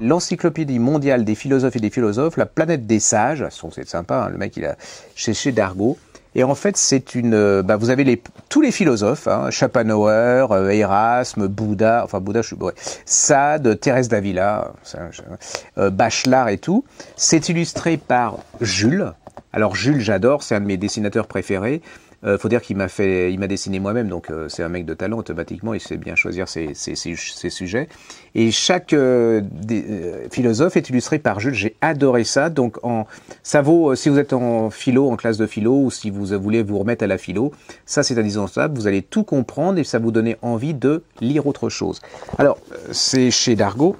l'encyclopédie mondiale des philosophes et des philosophes, la planète des sages. C'est sympa, hein, le mec il a cherché d'argot. Et en fait, c'est une. Euh, bah, vous avez les, tous les philosophes, hein, Schopenhauer, euh, Erasme, Bouddha, enfin Bouddha, je suis bourré, Sade, Thérèse d'Avila, euh, Bachelard et tout. C'est illustré par Jules, alors Jules, j'adore, c'est un de mes dessinateurs préférés. Euh, faut dire qu'il m'a fait, il m'a dessiné moi-même, donc euh, c'est un mec de talent automatiquement. Il sait bien choisir ses, sujets. Et chaque euh, des, euh, philosophe est illustré par Jules. J'ai adoré ça. Donc en, ça vaut si vous êtes en philo, en classe de philo, ou si vous voulez vous remettre à la philo, ça c'est indispensable. Vous allez tout comprendre et ça vous donner envie de lire autre chose. Alors c'est chez Dargaud.